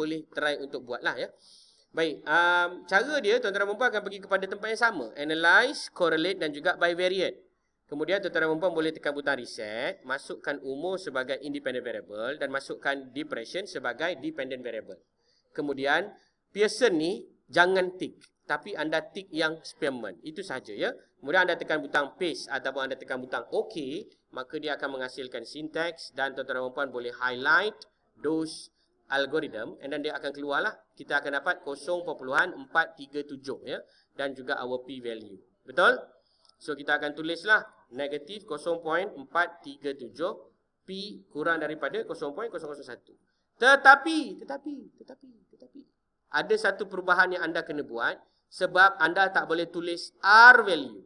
boleh try untuk buatlah ya. Baik, um, cara dia tuan-tuan dan akan pergi kepada tempat yang sama, analyze, correlate dan juga bivariate. Kemudian tuan-tuan dan boleh tekan butang reset, masukkan umur sebagai independent variable dan masukkan depression sebagai dependent variable. Kemudian Pearson ni jangan tick, tapi anda tick yang Spearman. Itu sahaja ya. Kemudian anda tekan butang paste ataupun anda tekan butang OK, maka dia akan menghasilkan sintaks dan tuan-tuan dan boleh highlight those algorithm and then dia akan keluarlah kita akan dapat 0.437 ya dan juga our p value betul so kita akan tulislah negatif 0.437 p kurang daripada 0.001 tetapi tetapi tetapi tetapi ada satu perubahan yang anda kena buat sebab anda tak boleh tulis r value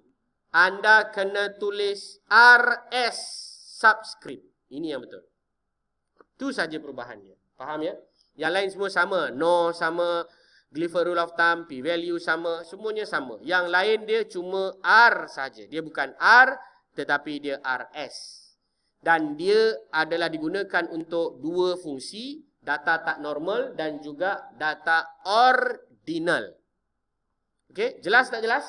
anda kena tulis rs subscript ini yang betul tu saja perubahannya Faham ya? Yang lain semua sama. No sama. Glyphor rule of thumb. P-value sama. Semuanya sama. Yang lain dia cuma R saja. Dia bukan R. Tetapi dia RS. Dan dia adalah digunakan untuk dua fungsi. Data tak normal dan juga data ordinal. Okey. Jelas tak jelas?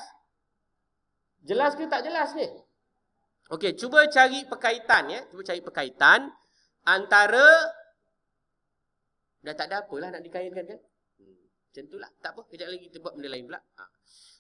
Jelas ke tak jelas ni? Okey. Cuba cari perkaitan ya. Cuba cari perkaitan. Antara... Dah tak ada apalah nak dikainkan kan? Hmm, macam itulah. Tak apa, kejap lagi kita buat benda lain pula. Haa. Ah.